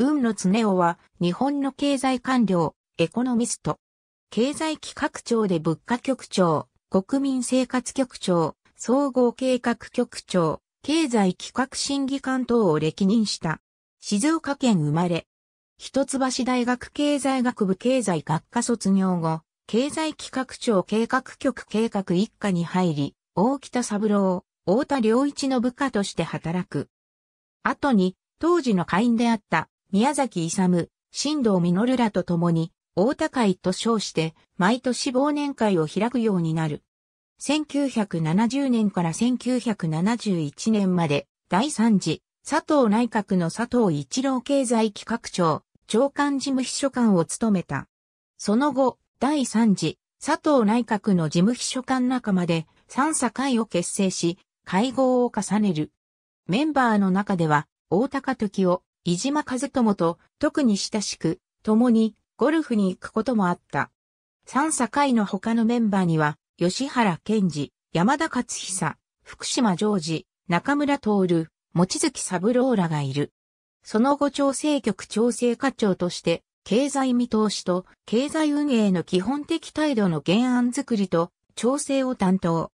雲野恒夫は、日本の経済官僚、エコノミスト。経済企画庁で物価局長、国民生活局長、総合計画局長、経済企画審議官等を歴任した。静岡県生まれ。一橋大学経済学部経済学科卒業後、経済企画庁計画局計画一課に入り、大北三郎、大田良一の部下として働く。後に、当時の会員であった宮崎勇、新藤実らと共に、大田会と称して、毎年忘年会を開くようになる。1970年から1971年まで、第3次、佐藤内閣の佐藤一郎経済企画庁、長官事務秘書官を務めた。その後、第3次、佐藤内閣の事務秘書官仲間で、三社会を結成し、会合を重ねる。メンバーの中では、大高時を飯島和友と特に親しく、共にゴルフに行くこともあった。三堺の他のメンバーには、吉原健二、山田勝久、福島常治、中村徹、望月三郎らがいる。その後調整局調整課長として、経済見通しと経済運営の基本的態度の原案作りと調整を担当。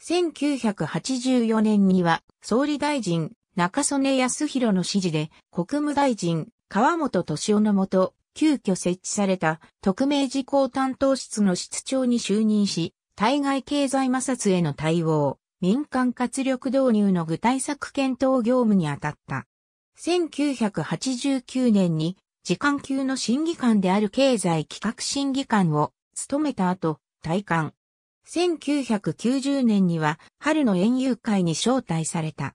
1984年には総理大臣中曽根康弘の指示で、国務大臣、川本敏夫のもと、急遽設置された特命事項担当室の室長に就任し、対外経済摩擦への対応、民間活力導入の具体策検討業務に当たった。1989年に、時間級の審議官である経済企画審議官を務めた後、退官。1990年には春の園遊会に招待された。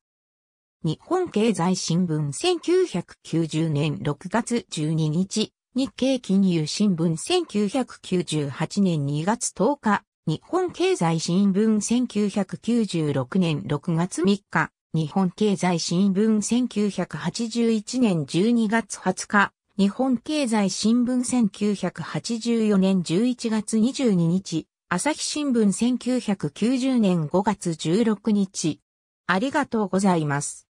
日本経済新聞1990年6月12日、日経金融新聞1998年2月10日、日本経済新聞1996年6月3日、日本経済新聞1981年12月20日、日本経済新聞1984年11月22日、朝日新聞1990年5月16日。ありがとうございます。